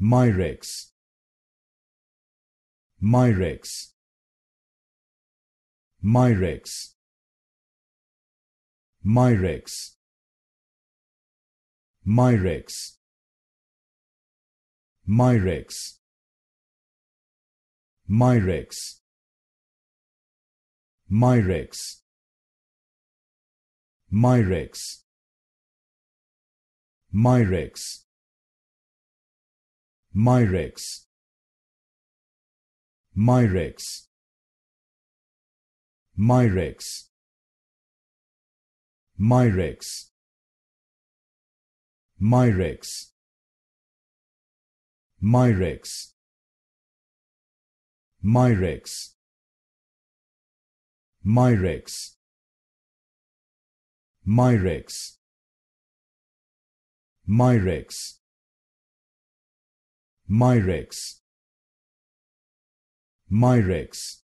Myrex Myrex Myrex Myrex Myrex Myrex Myrex Myrex Myrex Myrex Myrex Myrex Myrex Myrex Myrex Myrex Myrex Myrex Myrex Myrex Myrex Myrex